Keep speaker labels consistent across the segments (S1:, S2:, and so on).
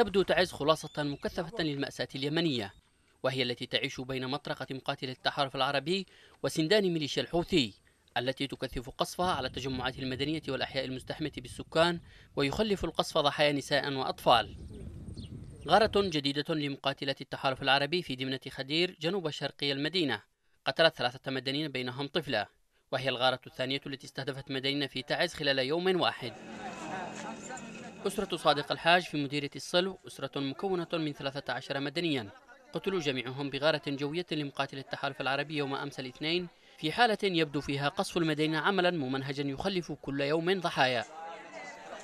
S1: تبدو تعز خلاصة مكثفة للمأساة اليمنية وهي التي تعيش بين مطرقة مقاتل التحالف العربي وسندان ميليشيا الحوثي التي تكثف قصفها على التجمعات المدنية والأحياء المزدحمة بالسكان ويخلف القصف ضحايا نساء وأطفال غارة جديدة لمقاتلة التحالف العربي في دمنة خدير جنوب شرقي المدينة قتلت ثلاثة مدنيين بينهم طفلة وهي الغارة الثانية التي استهدفت مدينة في تعز خلال يوم واحد أسرة صادق الحاج في مديرية الصلو أسرة مكونة من 13 مدنيا قتلوا جميعهم بغارة جوية لمقاتل التحالف العربي يوم أمس الاثنين في حالة يبدو فيها قصف المدينة عملا ممنهجا يخلف كل يوم ضحايا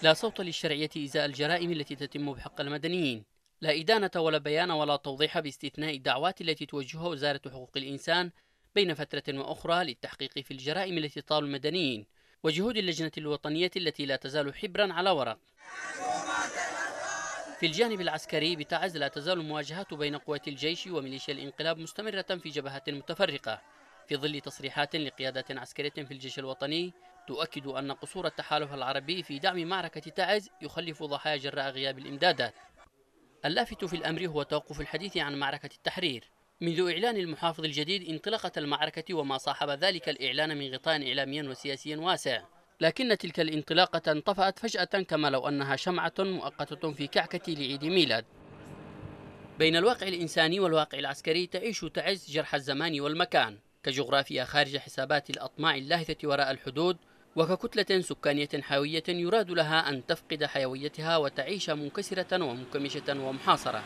S1: لا صوت للشرعية إزاء الجرائم التي تتم بحق المدنيين لا إدانة ولا بيان ولا توضيح باستثناء الدعوات التي توجهها وزارة حقوق الإنسان بين فترة وأخرى للتحقيق في الجرائم التي طال المدنيين وجهود اللجنة الوطنية التي لا تزال حبرا على ورق في الجانب العسكري بتعز لا تزال المواجهات بين قوات الجيش وميليشيا الانقلاب مستمرة في جبهات متفرقة في ظل تصريحات لقيادات عسكرية في الجيش الوطني تؤكد أن قصور التحالف العربي في دعم معركة تعز يخلف ضحايا جراء غياب الإمدادات اللافت في الأمر هو توقف الحديث عن معركة التحرير منذ إعلان المحافظ الجديد انطلقت المعركة وما صاحب ذلك الإعلان من غطاء إعلامي وسياسي واسع لكن تلك الانطلاقة انطفأت فجأة كما لو أنها شمعة مؤقتة في كعكة لعيد ميلاد بين الواقع الإنساني والواقع العسكري تعيش تعز جرح الزمان والمكان كجغرافيا خارج حسابات الأطماع اللاهثة وراء الحدود وككتلة سكانية حيوية يراد لها أن تفقد حيويتها وتعيش منكسرة ومنكمشة ومحاصرة